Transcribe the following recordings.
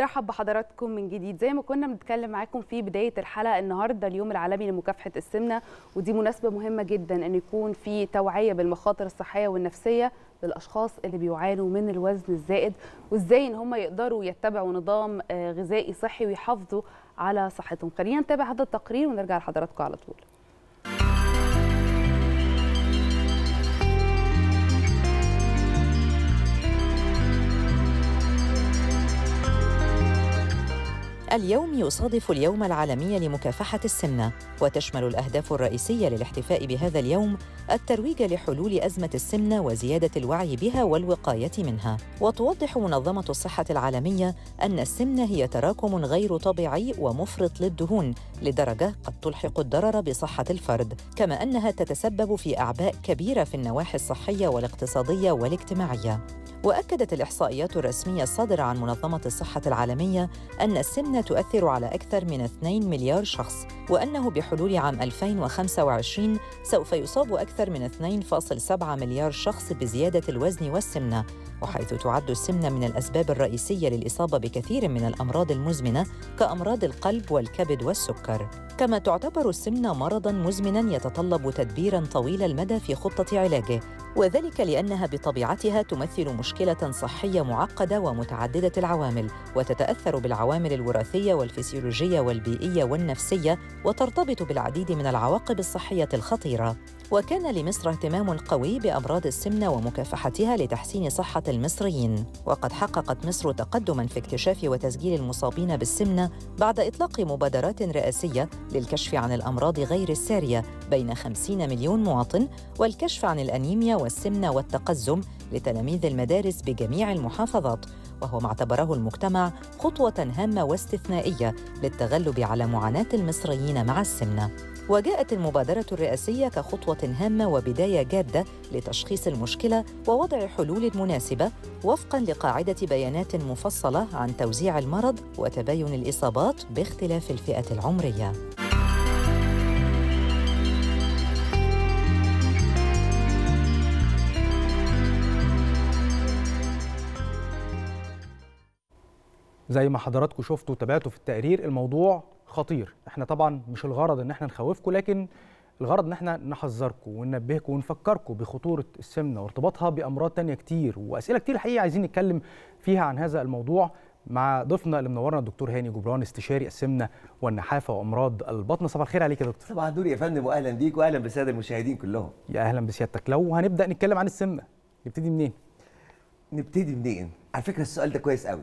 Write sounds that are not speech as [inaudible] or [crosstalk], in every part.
برحب بحضراتكم من جديد زي ما كنا بنتكلم معاكم في بدايه الحلقه النهارده اليوم العالمي لمكافحه السمنه ودي مناسبه مهمه جدا ان يكون في توعيه بالمخاطر الصحيه والنفسيه للاشخاص اللي بيعانوا من الوزن الزائد وازاي ان هم يقدروا يتبعوا نظام آه، غذائي صحي ويحافظوا على صحتهم خلينا نتابع هذا التقرير ونرجع لحضراتكم على طول اليوم يصادف اليوم العالمي لمكافحة السمنة، وتشمل الأهداف الرئيسية للاحتفاء بهذا اليوم الترويج لحلول أزمة السمنة وزيادة الوعي بها والوقاية منها، وتوضح منظمة الصحة العالمية أن السمنة هي تراكم غير طبيعي ومفرط للدهون لدرجة قد تلحق الضرر بصحة الفرد، كما أنها تتسبب في أعباء كبيرة في النواحي الصحية والاقتصادية والاجتماعية. وأكدت الإحصائيات الرسمية الصادرة عن منظمة الصحة العالمية أن السمنة تؤثر على أكثر من 2 مليار شخص وأنه بحلول عام 2025 سوف يصاب أكثر من 2.7 مليار شخص بزيادة الوزن والسمنة وحيث تعد السمنة من الأسباب الرئيسية للإصابة بكثير من الأمراض المزمنة كأمراض القلب والكبد والسكر كما تعتبر السمنة مرضاً مزمناً يتطلب تدبيراً طويل المدى في خطة علاجه وذلك لأنها بطبيعتها تمثل مشكلة صحية معقدة ومتعددة العوامل وتتأثر بالعوامل الوراثية والفسيولوجية والبيئية والنفسية وترتبط بالعديد من العواقب الصحية الخطيرة وكان لمصر اهتمام قوي بأمراض السمنة ومكافحتها لتحسين صحة المصريين وقد حققت مصر تقدما في اكتشاف وتسجيل المصابين بالسمنة بعد إطلاق مبادرات رئاسية للكشف عن الأمراض غير السارية بين 50 مليون مواطن والكشف عن الأنيميا والسمنة والتقزم لتلاميذ المدارس بجميع المحافظات وهو ما اعتبره المجتمع خطوة هامة واستثنائية للتغلب على معاناة المصريين مع السمنة وجاءت المبادرة الرئاسية كخطوة هامة وبداية جادة لتشخيص المشكلة ووضع حلول مناسبة وفقاً لقاعدة بيانات مفصلة عن توزيع المرض وتباين الإصابات باختلاف الفئة العمرية. زي ما حضراتكم شفتوا وتابعتوا في التقرير الموضوع خطير احنا طبعا مش الغرض ان احنا نخوفكم لكن الغرض ان احنا نحذركم وننبهكم ونفكركم بخطوره السمنه وارتباطها بامراض تانية كتير واسئله كتير حقيقه عايزين نتكلم فيها عن هذا الموضوع مع ضيفنا اللي منورنا الدكتور هاني جبران استشاري السمنه والنحافه وامراض البطن صباح الخير عليك يا دكتور صباح النور يا فندم واهلا بيك واهلا بالساده المشاهدين كلهم يا اهلا بسيادتك لو هنبدا نتكلم عن السمنه نبتدي منين نبتدي منين على فكره السؤال ده كويس قوي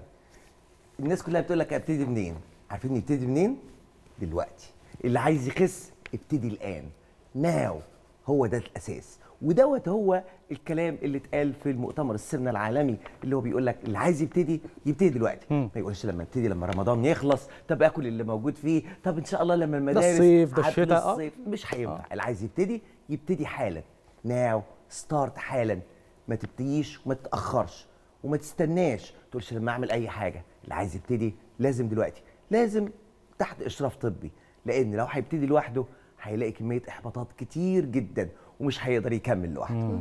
الناس كلها بتقول لك ابتدي منين عارفين نبتدي منين دلوقتي اللي عايز يخس ابتدي الان ناو هو ده الاساس ودوت هو الكلام اللي اتقال في المؤتمر السمنه العالمي اللي هو بيقول لك اللي عايز يبتدي يبتدي دلوقتي ما يقولش لما ابتدي لما رمضان يخلص طب اكل اللي موجود فيه طب ان شاء الله لما المدارس ده الصيف ده الشتاء آه. الصيف مش هينفع آه. اللي عايز يبتدي يبتدي حالا ناو ستارت حالا ما تبتديش وما تتاخرش وما تستناش تقولش لما اعمل اي حاجه اللي عايز يبتدي لازم دلوقتي لازم تحت اشراف طبي لان لو هيبتدي لوحده هيلاقي كميه احباطات كتير جدا ومش هيقدر يكمل لوحده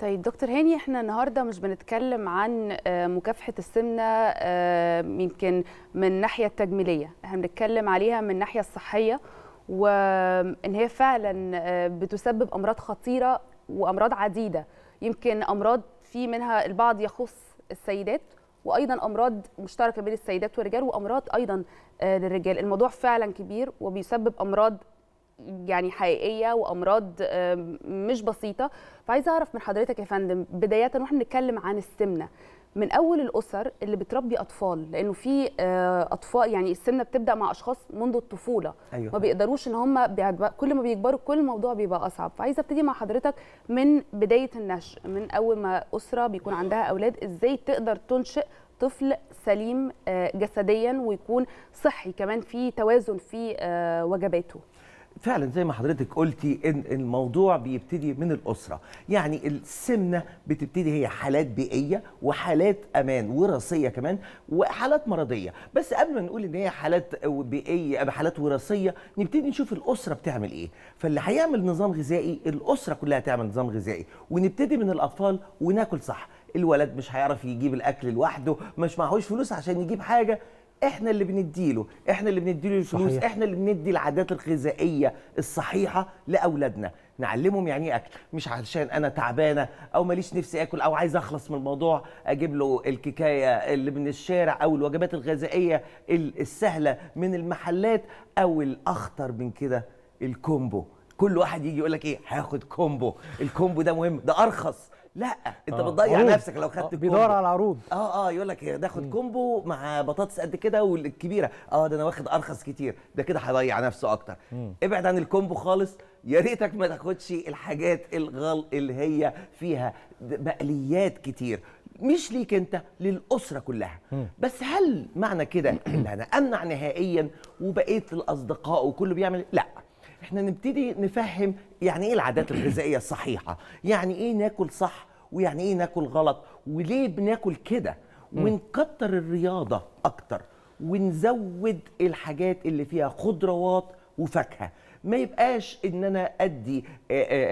طيب دكتور هاني احنا النهارده مش بنتكلم عن آه، مكافحه السمنه آه، يمكن من الناحيه التجميليه احنا بنتكلم عليها من الناحيه الصحيه وان هي فعلا آه، بتسبب امراض خطيره وامراض عديده يمكن امراض في منها البعض يخص السيدات وايضا امراض مشتركه بين السيدات والرجال وامراض ايضا آه، للرجال الموضوع فعلا كبير وبيسبب امراض يعني حقيقيه وامراض مش بسيطه فعايزه اعرف من حضرتك يا فندم بدايه واحنا بنتكلم عن السمنه من اول الاسر اللي بتربي اطفال لانه في آه، اطفال يعني السمنه بتبدا مع اشخاص منذ الطفوله أيوة. ما بيقدروش ان هم كل ما بيكبروا كل الموضوع بيبقى اصعب فعايزه ابتدي مع حضرتك من بدايه النشء من اول ما اسره بيكون عندها اولاد ازاي تقدر تنشئ طفل سليم آه، جسديا ويكون صحي كمان في توازن في آه، وجباته فعلا زي ما حضرتك قلتي ان الموضوع بيبتدي من الاسره يعني السمنه بتبتدي هي حالات بيئيه وحالات امان وراثيه كمان وحالات مرضيه بس قبل ما نقول ان هي حالات بيئيه حالات وراثيه نبتدي نشوف الاسره بتعمل ايه فاللي هيعمل نظام غذائي الاسره كلها تعمل نظام غذائي ونبتدي من الاطفال وناكل صح الولد مش هيعرف يجيب الاكل لوحده مش معهوش فلوس عشان يجيب حاجه احنا اللي بنديله احنا اللي بنديله الفلوس صحيح. احنا اللي بندي العادات الغذائيه الصحيحه لاولادنا نعلمهم يعني ايه اكل مش عشان انا تعبانه او ماليش نفسي اكل او عايز اخلص من الموضوع اجيب له الكيكايه اللي من الشارع او الوجبات الغذائيه السهله من المحلات او الاخطر من كده الكومبو كل واحد يجي يقول لك ايه هاخد كومبو الكومبو ده مهم ده ارخص لا انت آه. بتضيع عروض. نفسك لو خدت آه. بيدور على عروض اه اه يقول لك ده خد كومبو مع بطاطس قد كده والكبيره اه ده انا واخد ارخص كتير ده كده هيضيع نفسه اكتر مم. ابعد عن الكومبو خالص يا ريتك ما تاخدش الحاجات الغل اللي هي فيها بقليات كتير مش ليك انت للاسره كلها مم. بس هل معنى كده ان انا امنع نهائيا وبقيت الاصدقاء وكله بيعمل لا احنا نبتدي نفهم يعني ايه العادات الغذائيه الصحيحه يعني ايه ناكل صح ويعني ايه ناكل غلط وليه بناكل كده ونكتر الرياضه اكتر ونزود الحاجات اللي فيها خضروات وفاكهه ما يبقاش ان انا ادي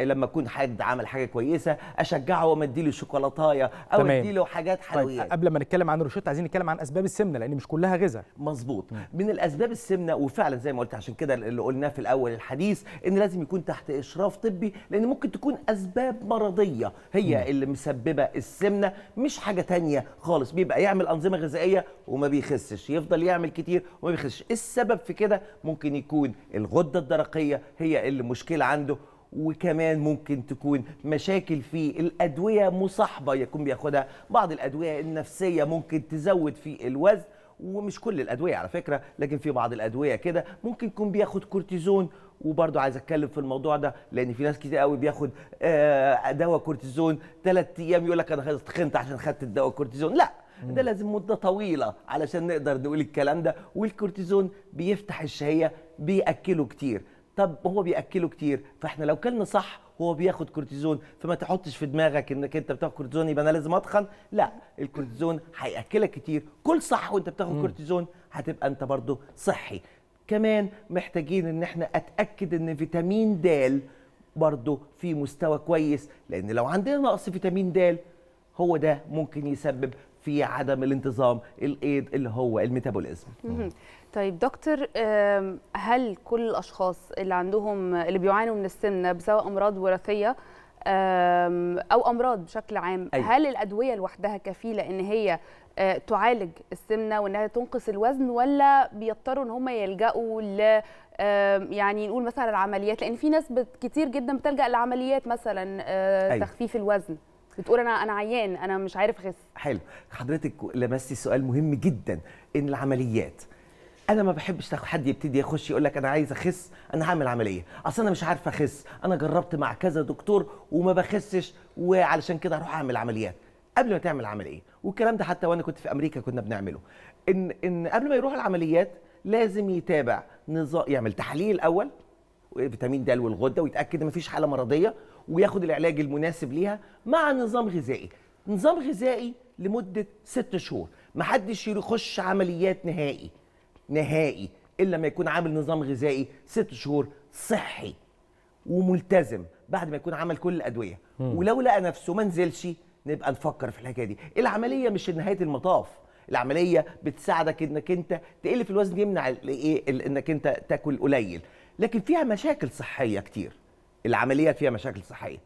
لما اكون حد عمل حاجه كويسه اشجعه وما له شوكولاتايه او اديله حاجات طيب، حلويات طيب قبل ما نتكلم عن الروشته عايزين نتكلم عن اسباب السمنه لان مش كلها غذاء مظبوط من الاسباب السمنه وفعلا زي ما قلت عشان كده اللي قلناه في الاول الحديث ان لازم يكون تحت اشراف طبي لان ممكن تكون اسباب مرضيه هي م. اللي مسببه السمنه مش حاجه تانية خالص بيبقى يعمل انظمه غذائيه وما بيخسش يفضل يعمل كتير وما بيخسش السبب في كده ممكن يكون الغده الدرقيه العصبيه هي اللي مشكله عنده وكمان ممكن تكون مشاكل في الادويه مصاحبه يكون بياخدها بعض الادويه النفسيه ممكن تزود في الوزن ومش كل الادويه على فكره لكن في بعض الادويه كده ممكن يكون بياخد كورتيزون وبرضو عايز اتكلم في الموضوع ده لان في ناس كتير قوي بياخد آه، دواء كورتيزون ثلاث ايام يقول لك انا خنت عشان خدت الدواء كورتيزون لا ده لازم مده طويله علشان نقدر نقول الكلام ده والكورتيزون بيفتح الشهيه بياكله كتير طب هو بياكله كتير فاحنا لو كلنا صح هو بياخد كورتيزون فما تحطش في دماغك انك انت بتاخد كورتيزون يبقى انا لازم اتخن لا الكورتيزون هياكلك كتير كل صح وانت بتاخد كورتيزون هتبقى انت برضه صحي كمان محتاجين ان احنا اتاكد ان فيتامين د برضه في مستوى كويس لان لو عندنا نقص فيتامين د هو ده ممكن يسبب في عدم الانتظام الايد اللي هو الميتابوليزم طيب دكتور هل كل الاشخاص اللي عندهم اللي بيعانوا من السمنه بسواء امراض وراثيه او امراض بشكل عام أيوة. هل الادويه لوحدها كفيله ان هي آه، تعالج السمنه وانها تنقص الوزن ولا بيضطروا ان هم يلجأوا ل يعني نقول مثلا العمليات لان في ناس كتير جدا بتلجأ لعمليات مثلا آه، أيوة. تخفيف الوزن بتقول انا انا عيان انا مش عارف اخس حلو حضرتك لمستي سؤال مهم جدا ان العمليات انا ما بحبش حد يبتدي يخش يقول لك انا عايز اخس انا هعمل عمليه اصل انا مش عارف اخس انا جربت مع كذا دكتور وما بخسش وعلشان كده هروح اعمل عمليات قبل ما تعمل عمليه والكلام ده حتى وانا كنت في امريكا كنا بنعمله ان ان قبل ما يروح العمليات لازم يتابع نظام يعمل تحليل اول فيتامين د والغده ويتاكد ان مفيش حاله مرضيه وياخد العلاج المناسب ليها مع نظام غذائي نظام غذائي لمده ست شهور محدش يخش عمليات نهائي نهائي الا ما يكون عامل نظام غذائي ست شهور صحي وملتزم بعد ما يكون عمل كل الادويه م. ولو لقى نفسه ما نزلش نبقى نفكر في الحكايه دي العمليه مش نهايه المطاف العمليه بتساعدك انك انت تقل في الوزن يمنع ايه انك انت تاكل قليل لكن فيها مشاكل صحيه كتير العمليات فيها مشاكل صحيه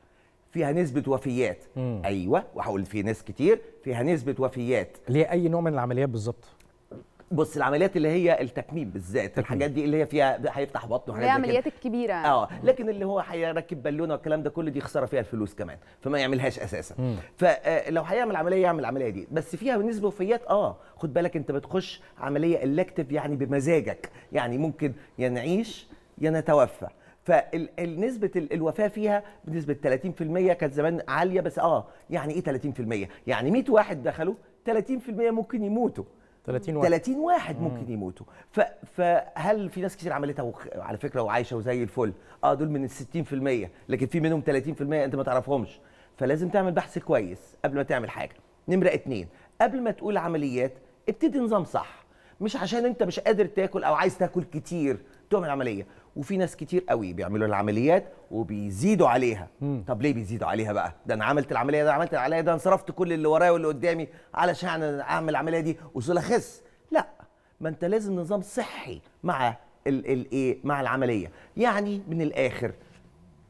فيها نسبه وفيات مم. ايوه وهقول في ناس كتير فيها نسبه وفيات اللي هي اي نوع من العمليات بالظبط بص العمليات اللي هي التكميم بالذات الحاجات دي اللي هي فيها هيفتح بطنه هي العمليات الكبيره اه لكن اللي هو هيركب بالونه والكلام ده كله دي خساره فيها الفلوس كمان فما يعملهاش اساسا مم. فلو آه، هيعمل عمليه يعمل العمليه دي بس فيها نسبه وفيات اه خد بالك انت بتخش عمليه الكتف يعني بمزاجك يعني ممكن يا نعيش يا نتوفى فنسبه الوفاه فيها بنسبه 30% كانت زمان عاليه بس اه يعني ايه 30% يعني 100 واحد دخلوا 30% ممكن يموتوا 30 واحد 30 واحد ممكن يموتوا ف... فهل في ناس كتير عملتها وخ... على فكره وعايشه وزي الفل اه دول من ال 60% لكن في منهم 30% انت ما تعرفهمش فلازم تعمل بحث كويس قبل ما تعمل حاجه نمره اتنين قبل ما تقول عمليات ابتدي نظام صح مش عشان انت مش قادر تاكل او عايز تاكل كتير تعمل عمليه وفي ناس كتير قوي بيعملوا العمليات وبيزيدوا عليها مم. طب ليه بيزيدوا عليها بقى ده انا عملت العمليه ده عملت العمليه ده انصرفت صرفت كل اللي ورايا واللي قدامي علشان اعمل العمليه دي وصل اخس لا ما انت لازم نظام صحي مع الايه مع العمليه يعني من الاخر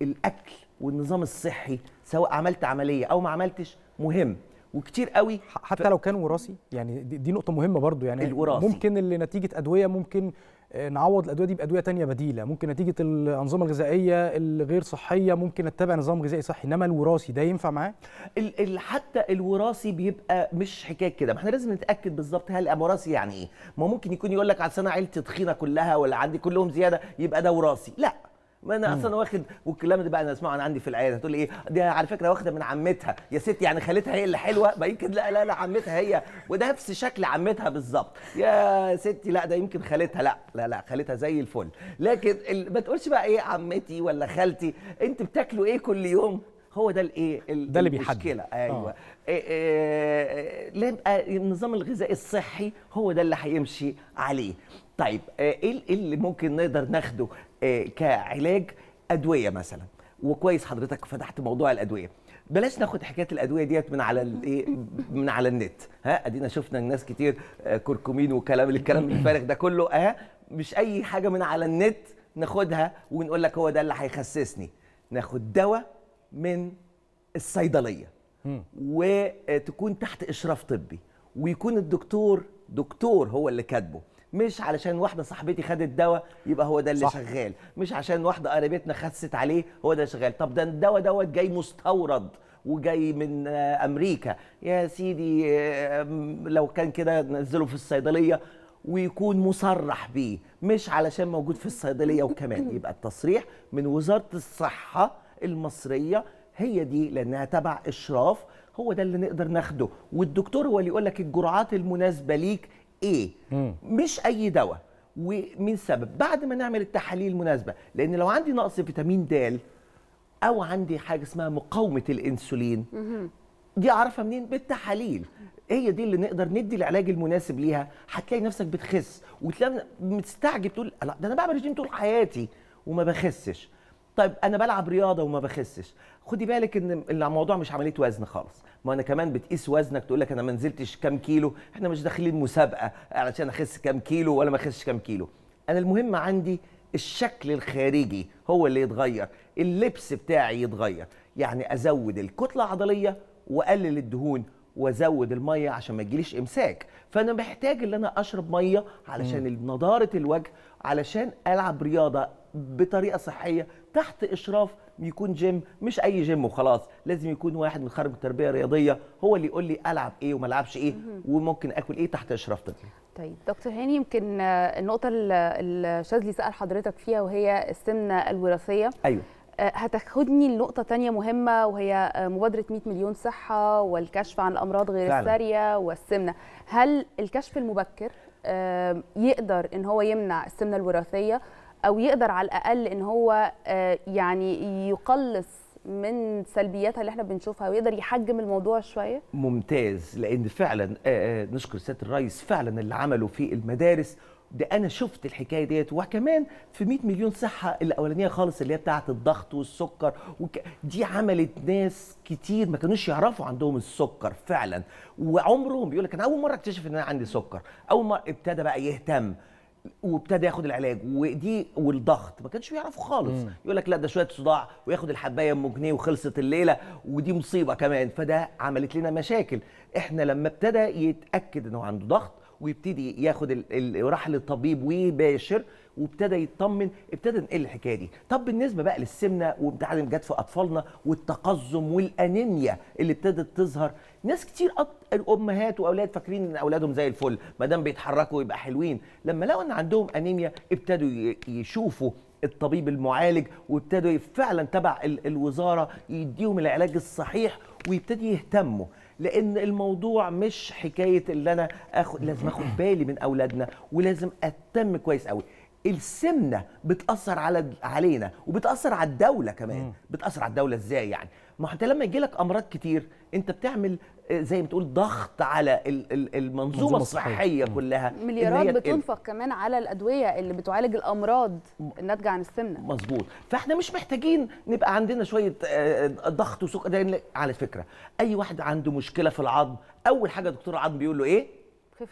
الاكل والنظام الصحي سواء عملت عمليه او ما عملتش مهم وكتير قوي حتى ف... لو كان وراثي يعني دي, دي نقطه مهمه برضو يعني الوراثي. ممكن اللي نتيجه ادويه ممكن آه، نعوض الادويه دي بادويه تانية بديله ممكن نتيجه الانظمه الغذائيه الغير صحيه ممكن نتبع نظام غذائي صحي انما الوراثي ده ينفع معاه ال ال حتى الوراثي بيبقى مش حكايه كده ما احنا لازم نتاكد بالظبط هل وراثي يعني ايه ما ممكن يكون يقول لك اصل انا عيلتي تخينه كلها ولا عندي كلهم زياده يبقى ده وراثي لا ما انا اصلا واخد والكلام ده بقى انا اسمعه انا عندي في العياده هتقول لي ايه دي على فكره واخده من عمتها يا ست يعني خالتها هي اللي حلوه ما يمكن لا لا لا عمتها هي وده نفس شكل عمتها بالظبط يا ستي لا ده يمكن خالتها لا لا لا خالتها زي الفل لكن ال... ما تقولش بقى ايه عمتي ولا خالتي انت بتاكلوا ايه كل يوم هو ده الايه ده اللي بيحدد المشكله آه. ايوه يبقى إيه، إيه، إيه، آه، النظام الغذائي الصحي هو ده اللي هيمشي عليه طيب آه، ايه اللي ممكن نقدر ناخده آه، كعلاج ادويه مثلا وكويس حضرتك فتحت موضوع الادويه بلاش ناخد حكايه الادويه ديت من على الايه من على النت ها ادينا شفنا ناس كتير آه، كركمين وكلام الكلام الفارغ ده كله ها مش اي حاجه من على النت ناخدها ونقول لك هو ده اللي هيخسسني ناخد دواء من الصيدليه وتكون تحت اشراف طبي ويكون الدكتور دكتور هو اللي كاتبه مش علشان واحده صاحبتي خدت دواء يبقى هو ده اللي صح. شغال مش عشان واحده قريبتنا خست عليه هو ده شغال طب ده الدواء دوت جاي مستورد وجاي من امريكا يا سيدي لو كان كده نزله في الصيدليه ويكون مصرح بيه مش علشان موجود في الصيدليه وكمان [laughs] يبقى التصريح من وزاره الصحه المصريه هي دي لانها تبع اشراف هو ده اللي نقدر ناخده والدكتور هو اللي يقول لك الجرعات المناسبه ليك ايه مم. مش اي دواء ومن سبب بعد ما نعمل التحاليل المناسبه لان لو عندي نقص فيتامين د او عندي حاجه اسمها مقاومه الانسولين مم. دي اعرفها منين بالتحاليل هي دي اللي نقدر ندي العلاج المناسب ليها هتلاقي نفسك بتخس وتلاقي مستعجب تقول لا ده انا بعمل رجيم طول حياتي وما بخسش طيب انا بلعب رياضه وما بخسش خدي بالك ان الموضوع مش عمليه وزن خالص ما انا كمان بتقيس وزنك تقول لك انا ما نزلتش كام كيلو احنا مش داخلين مسابقه علشان اخس كام كيلو ولا ما اخسش كام كيلو انا المهم عندي الشكل الخارجي هو اللي يتغير اللبس بتاعي يتغير يعني ازود الكتله العضليه واقلل الدهون وازود الميه عشان ما يجيليش امساك فانا محتاج ان انا اشرب ميه علشان نضاره الوجه علشان العب رياضه بطريقه صحيه تحت اشراف بيكون جيم مش اي جيم وخلاص لازم يكون واحد متخرج تربيه رياضيه هو اللي يقول لي العب ايه وما العبش ايه وممكن اكل ايه تحت اشراف طبي طيب دكتور هاني يمكن النقطه اللي شاذلي سال حضرتك فيها وهي السمنه الوراثيه ايوه أه، هتاخدني لنقطه تانية مهمه وهي أه، مبادره 100 مليون صحه والكشف عن الامراض غير الساريه والسمنه هل الكشف المبكر أه، يقدر ان هو يمنع السمنه الوراثيه او يقدر على الاقل ان هو آه، يعني يقلص من سلبياتها اللي احنا بنشوفها ويقدر يحجم الموضوع شويه ممتاز لان فعلا آه، آه، نشكر سياده الرئيس فعلا اللي عمله في المدارس ده انا شفت الحكايه ديت وكمان في 100 مليون صحه الاولانيه خالص اللي هي بتاعه الضغط والسكر وك... دي عملت ناس كتير ما كانوش يعرفوا عندهم السكر فعلا وعمرهم بيقول لك انا اول مره اكتشف ان انا عندي سكر اول مره ابتدى بقى يهتم وابتدى ياخد العلاج ودي والضغط ما كانش بيعرفه خالص يقول لك لا ده شويه صداع وياخد الحبايه ام جنيه وخلصت الليله ودي مصيبه كمان فده عملت لنا مشاكل احنا لما ابتدى يتاكد انه عنده ضغط ويبتدي ياخد راح للطبيب ويباشر وابتدى يطمن ابتدى نقل الحكايه دي طب بالنسبه بقى للسمنه وابتعاد جت في اطفالنا والتقزم والانيميا اللي ابتدت تظهر ناس كتير أط... امهات واولاد فاكرين ان اولادهم زي الفل ما دام بيتحركوا يبقى حلوين لما لقوا ان عندهم انيميا ابتدوا يشوفوا الطبيب المعالج وابتدوا فعلا تبع الوزاره يديهم العلاج الصحيح ويبتدي يهتموا لان الموضوع مش حكايه اللي انا اخد لازم اخد بالي من اولادنا ولازم اهتم كويس قوي السمنه بتاثر على علينا وبتاثر على الدوله كمان بتاثر على الدوله ازاي يعني ما انت لما يجي لك امراض كتير انت بتعمل آه، زي ما تقول ضغط على المنظومه الصحيه كلها مليارات بتنفق كمان على الادويه اللي بتعالج الامراض الناتجه عن السمنه مظبوط فاحنا مش محتاجين نبقى عندنا شويه آه، آه، ضغط وسكر على فكره اي واحد عنده مشكله في العظم اول حاجه دكتور العظم بيقول له ايه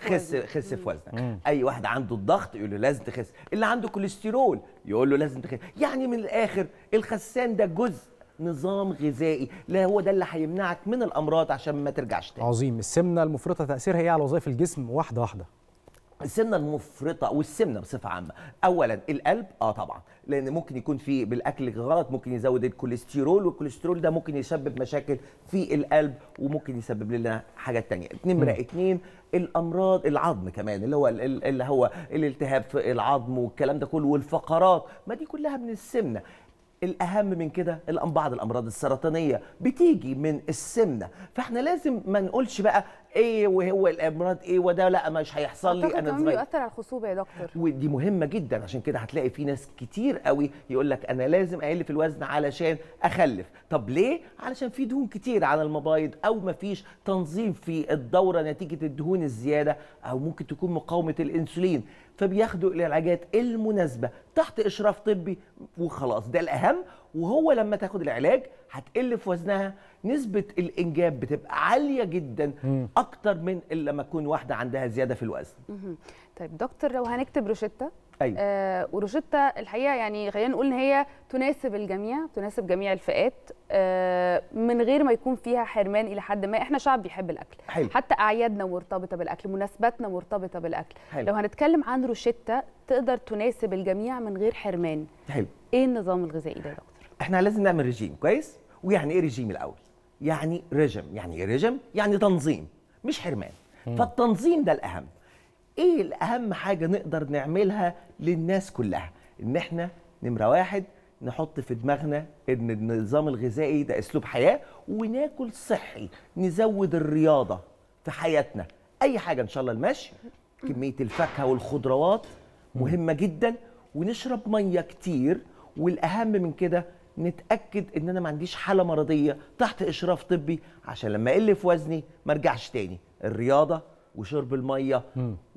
خس خس في وزنك اي واحد عنده الضغط يقول له لازم تخس اللي عنده كوليسترول يقول له لازم تخس يعني من الاخر الخسان ده جزء نظام غذائي لا هو ده اللي هيمنعك من الامراض عشان ما ترجعش تاني عظيم السمنه المفرطه تاثيرها ايه على وظائف الجسم واحده واحده السمنه المفرطه والسمنه بصفه عامه اولا القلب اه طبعا لان ممكن يكون في بالاكل غلط ممكن يزود الكوليسترول والكوليسترول ده ممكن يسبب مشاكل في القلب وممكن يسبب لنا حاجات تانية نمره اتنين الامراض العظم كمان اللي هو اللي هو الالتهاب في العظم والكلام ده كله والفقرات ما دي كلها من السمنه الاهم من كده الان بعض الامراض السرطانيه بتيجي من السمنه فاحنا لازم ما نقولش بقى ايه وهو الامراض ايه وده لا مش هيحصل لي انا صغير بيؤثر على الخصوبه يا دكتور ودي مهمه جدا عشان كده هتلاقي في ناس كتير قوي يقول لك انا لازم اقل في الوزن علشان اخلف طب ليه علشان في دهون كتير على المبايض او مفيش تنظيم في الدوره نتيجه الدهون الزياده او ممكن تكون مقاومه الانسولين فبياخدوا العلاجات المناسبه تحت اشراف طبي وخلاص ده الاهم وهو لما تاخد العلاج هتقل في وزنها نسبه الانجاب بتبقى عاليه جدا اكتر من لما تكون واحده عندها زياده في الوزن طيب دكتور لو هنكتب روشته أيوة. آه وروشته الحقيقه يعني خلينا نقول ان هي تناسب الجميع تناسب جميع الفئات آه من غير ما يكون فيها حرمان الى حد ما احنا شعب بيحب الاكل حلو. حتى اعيادنا مرتبطه بالاكل مناسباتنا مرتبطه بالاكل حلو. لو هنتكلم عن روشته تقدر تناسب الجميع من غير حرمان حلو ايه النظام الغذائي ده يا دكتور احنا لازم نعمل ريجيم كويس ويعني ايه ريجيم الاول يعني ريجم يعني ريجم يعني تنظيم مش حرمان مم. فالتنظيم ده الاهم ايه الاهم حاجه نقدر نعملها للناس كلها ان احنا نمره واحد نحط في دماغنا ان النظام الغذائي ده اسلوب حياه وناكل صحي نزود الرياضه في حياتنا اي حاجه ان شاء الله المشي كميه الفاكهه والخضروات مهمه جدا ونشرب ميه كتير والاهم من كده نتاكد ان انا ما عنديش حاله مرضيه تحت اشراف طبي عشان لما اقل في وزني ما ارجعش تاني الرياضه وشرب الميه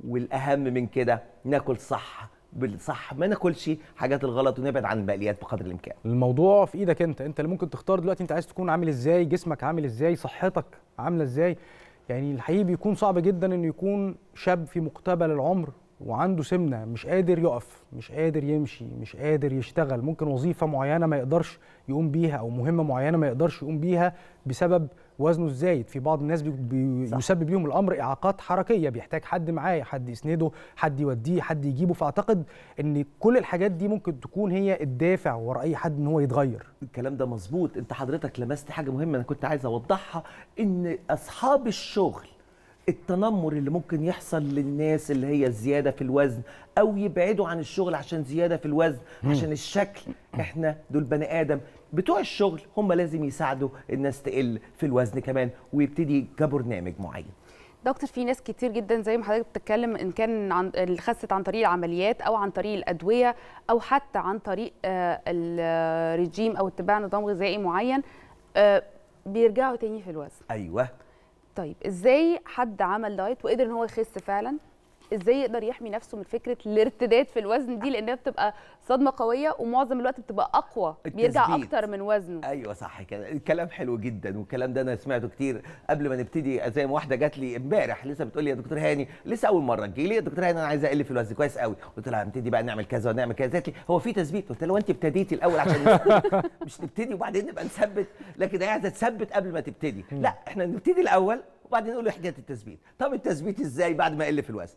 والاهم من كده ناكل صح بالصح ما ناكلش حاجات الغلط ونبعد عن المقليات بقدر الامكان الموضوع في ايدك انت انت اللي ممكن تختار دلوقتي انت عايز تكون عامل ازاي جسمك عامل ازاي صحتك عامله ازاي يعني الحقيقي بيكون صعب جدا انه يكون شاب في مقتبل العمر وعنده سمنه مش قادر يقف مش قادر يمشي مش قادر يشتغل ممكن وظيفه معينه ما يقدرش يقوم بيها او مهمه معينه ما يقدرش يقوم بيها بسبب وزنه الزايد في بعض الناس بيسبب لهم الامر اعاقات حركيه بيحتاج حد معاه حد يسنده حد يوديه حد يجيبه فاعتقد ان كل الحاجات دي ممكن تكون هي الدافع ورا اي حد ان هو يتغير الكلام ده مظبوط انت حضرتك لمست حاجه مهمه انا كنت عايز اوضحها ان اصحاب الشغل التنمر اللي ممكن يحصل للناس اللي هي الزياده في الوزن او يبعدوا عن الشغل عشان زياده في الوزن عشان الشكل احنا دول بني ادم بتوع الشغل هم لازم يساعدوا الناس تقل في الوزن كمان ويبتدي كبرنامج معين دكتور في ناس كتير جدا زي ما حضرتك بتتكلم ان كان عن خست عن طريق العمليات او عن طريق الادويه او حتى عن طريق آه، الرجيم او اتباع نظام غذائي معين آه، بيرجعوا تاني في الوزن ايوه طيب ازاي حد عمل دايت وقدر ان هو يخس فعلا ازاي يقدر يحمي نفسه من فكره الارتداد في الوزن دي لانها بتبقى صدمه قويه ومعظم الوقت بتبقى اقوى بيرجع اكتر من وزنه ايوه صح كده الكلام حلو جدا والكلام ده انا سمعته كتير قبل ما نبتدي زي ما واحده جات لي امبارح لسه بتقول لي يا دكتور هاني لسه اول مره تجي لي يا دكتور هاني انا عايزه اقل في الوزن كويس قوي قلت لها هنبتدي بقى نعمل كذا ونعمل كذا قالت لي هو في تثبيت قلت لها انت ابتديتي الاول عشان [laughs] مش نبتدي وبعدين نبقى نثبت لكن هي عايزه تثبت قبل ما تبتدي لا احنا نبتدي الاول وبعدين نقول له حكايه التثبيت طب التثبيت ازاي بعد ما اقل في الوزن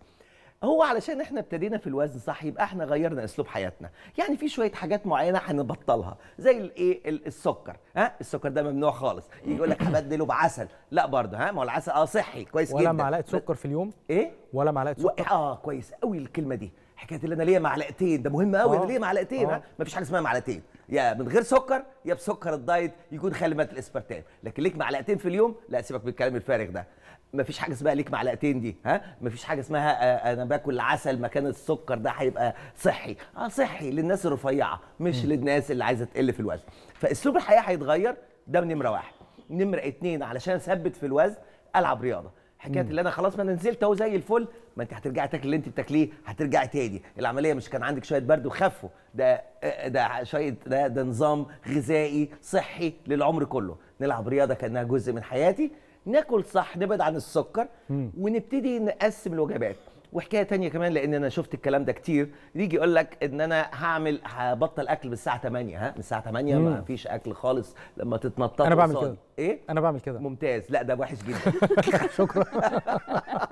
هو علشان احنا ابتدينا في الوزن صح يبقى احنا غيرنا اسلوب حياتنا يعني في شويه حاجات معينه هنبطلها زي الايه السكر ها السكر ده ممنوع خالص يجي يقول لك هبدله بعسل لا برضه ها ما هو العسل اه صحي كويس ولا جدا ولا معلقه سكر في اليوم ايه ولا معلقه سكر و... اه كويس قوي الكلمه دي حكايه اللي انا ليا معلقتين ده مهم قوي انا آه، ليا معلقتين ها آه. مفيش حاجه اسمها معلقتين يا من غير سكر يا بسكر الدايت يكون خالي مات الاسبرتام لكن ليك معلقتين في اليوم لا سيبك من الكلام الفارغ ده ما فيش حاجه اسمها ليك معلقتين دي ها ما فيش حاجه اسمها آه، انا باكل عسل مكان السكر ده هيبقى صحي اه صحي للناس الرفيعه مش م. للناس اللي عايزه تقل في الوزن فاسلوب الحياه هيتغير ده من نمره واحد نمره اتنين علشان اثبت في الوزن العب رياضه حكايه اللي انا خلاص ما انا نزلت اهو زي الفل ما انت هترجعي تاكل اللي انت بتاكليه هترجعي تاني العمليه مش كان عندك شويه برد وخفوا ده آه، ده شويه ده, ده نظام غذائي صحي للعمر كله نلعب رياضه كانها جزء من حياتي ناكل صح نبعد عن السكر ونبتدي نقسم الوجبات وحكايه تانية كمان لان انا شفت الكلام ده كتير يجي يقول لك ان انا هعمل هبطل اكل من الساعه 8 ها من الساعه 8 ما فيش اكل خالص لما تتنطط انا بعمل كده ايه انا بعمل كده ممتاز لا ده وحش جدا [laughs] شكرا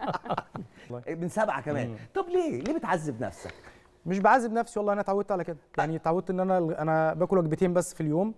[laughs] من سبعه كمان مم. طب ليه ليه بتعذب نفسك مش بعذب نفسي والله انا اتعودت على كده يعني اتعودت ان انا انا باكل وجبتين بس في اليوم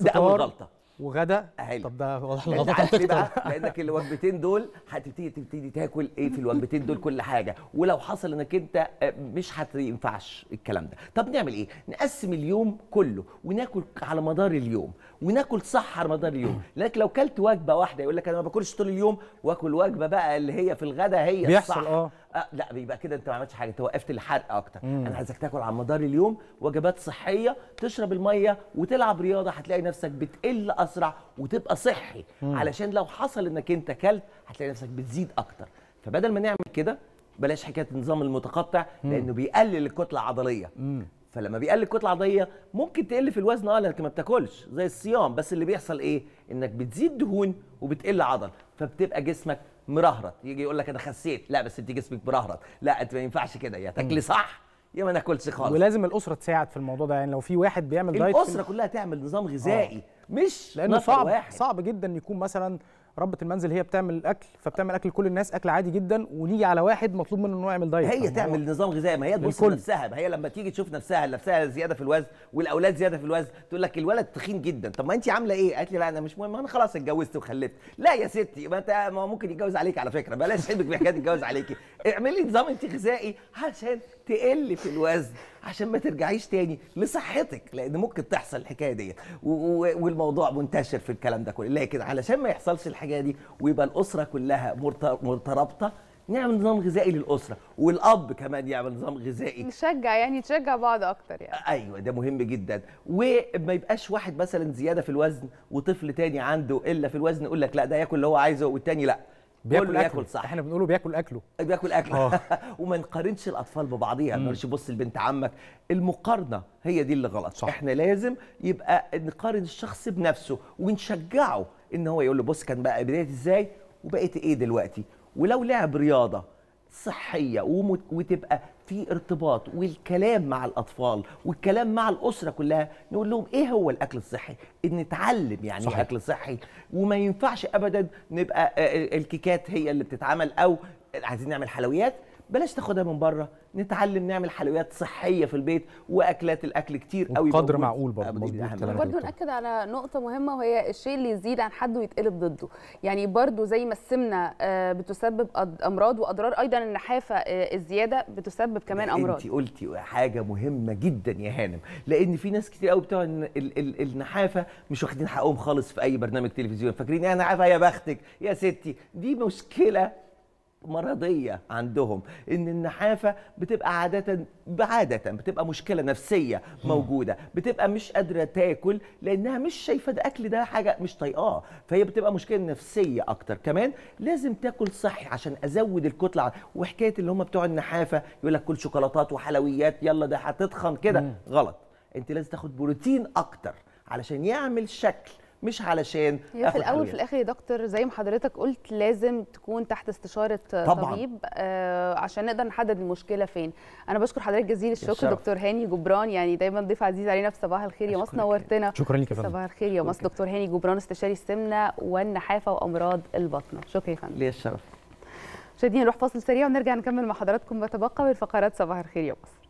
ده اول غلطه وغدا حلو طب ده واضح عارف ليه بقى لانك الوجبتين دول هتبتدي تبتدي تاكل ايه في الوجبتين دول كل حاجه ولو حصل انك انت آه، مش هتنفعش الكلام ده طب نعمل ايه نقسم اليوم كله وناكل على مدار اليوم وناكل صح على مدار اليوم لانك لو كلت وجبه واحده يقول لك انا ما باكلش طول اليوم واكل وجبه بقى اللي هي في الغدا هي بيحصل الصح اه آه، لا بيبقى كده انت ما عملتش حاجه انت وقفت الحرق اكتر مم. انا عايزك تاكل على مدار اليوم وجبات صحيه تشرب الميه وتلعب رياضه هتلاقي نفسك بتقل اسرع وتبقى صحي مم. علشان لو حصل انك انت كلت هتلاقي نفسك بتزيد اكتر فبدل ما نعمل كده بلاش حكايه النظام المتقطع مم. لانه بيقلل الكتله العضليه مم. فلما بيقلل الكتله العضليه ممكن تقل في الوزن اه لكن ما بتاكلش زي الصيام بس اللي بيحصل ايه انك بتزيد دهون وبتقل عضل فبتبقى جسمك مرهرط يجي يقول لك انا خسيت لا بس انت جسمك مرهرط لا انت ما ينفعش كده يا تاكلي صح يا ما ناكلش خالص ولازم الاسره تساعد في الموضوع ده يعني لو في واحد بيعمل دايت الاسره كلها تعمل نظام غذائي آه. مش لانه صعب واحد. صعب جدا يكون مثلا ربة المنزل هي بتعمل الاكل فبتعمل اكل كل الناس اكل عادي جدا ونيجي على واحد مطلوب منه انه يعمل دايت هي تعمل نظام غذائي ما هي تبص لنفسها هي لما تيجي تشوف نفسها نفسها زياده في الوزن والاولاد زياده في الوزن تقول لك الولد تخين جدا طب ما انت عامله ايه قالت لي لا انا مش مهم انا خلاص اتجوزت وخلفت لا يا ستي ما انت ممكن يتجوز عليك على فكره بلاش [laughs] حبك بحكايه يتجوز عليكي اعملي نظام انت غذائي عشان تقل في الوزن عشان ما ترجعيش تاني لصحتك لان ممكن تحصل الحكايه ديت والموضوع منتشر في الكلام ده كله لكن علشان ما يحصلش الحاجه دي ويبقى الاسره كلها مرتبطه نعمل نظام غذائي للاسره والاب كمان يعمل نظام غذائي نشجع يعني تشجع بعض اكتر يعني ايوه ده مهم جدا وما يبقاش واحد مثلا زياده في الوزن وطفل تاني عنده الا في الوزن يقول لك لا ده ياكل اللي هو عايزه والتاني لا بياكل اكله صح احنا بنقوله بياكل اكله [laughs] بياكل اكله آه. [laughs] وما نقارنش الاطفال ببعضيها ما نقولش بص لبنت عمك المقارنه هي دي اللي غلط صح. احنا لازم يبقى نقارن الشخص بنفسه ونشجعه ان هو يقول له بص كان بقى بدايه ازاي وبقيت ايه دلوقتي ولو لعب رياضه صحيه وتبقى في ارتباط والكلام مع الاطفال والكلام مع الاسره كلها نقول لهم ايه هو الاكل الصحي نتعلم يعني صحيح. اكل صحي وما ينفعش ابدا نبقى الكيكات هي اللي بتتعمل او عايزين نعمل حلويات بلاش تاخدها من بره نتعلم نعمل حلويات صحيه في البيت واكلات الاكل كتير قوي قدر معقول برضه مظبوط برضه ناكد على نقطه مهمه وهي الشيء اللي يزيد عن حده ويتقلب ضده يعني برضه زي ما السمنه آه، بتسبب امراض واضرار ايضا النحافه آه، الزياده بتسبب كمان امراض انت قلتي حاجه مهمه جدا يا هانم لان في ناس كتير قوي بتوع النحافه مش واخدين حقهم خالص في اي برنامج تلفزيون فاكرين إيه، انا عارفه يا بختك يا ستي دي مشكله مرضيه عندهم ان النحافه بتبقى عاده عاده بتبقى مشكله نفسيه موجوده بتبقى مش قادره تاكل لانها مش شايفه ده اكل ده حاجه مش طايقاه فهي بتبقى مشكله نفسيه اكتر كمان لازم تاكل صحي عشان ازود الكتله وحكايه اللي هم بتوع النحافه يقول لك كل شوكولاتات وحلويات يلا ده هتتخن كده غلط انت لازم تاخد بروتين اكتر علشان يعمل شكل مش علشان هي في الاول في الاخر يا دكتور زي ما حضرتك قلت لازم تكون تحت استشاره طبعا. طبيب آه عشان نقدر نحدد المشكله فين انا بشكر حضرتك جزيل الشكر دكتور هاني جبران يعني دايما ضيف عزيز علينا في صباح الخير يا مصر نورتنا شكرا لك يا فندم صباح الخير يا مصر دكتور هاني جبران استشاري السمنه والنحافه وامراض البطنه شكرا يا فندم ليا الشرف مشاهدينا نروح فاصل سريع ونرجع نكمل مع حضراتكم ما تبقى من فقرات صباح الخير يا مصر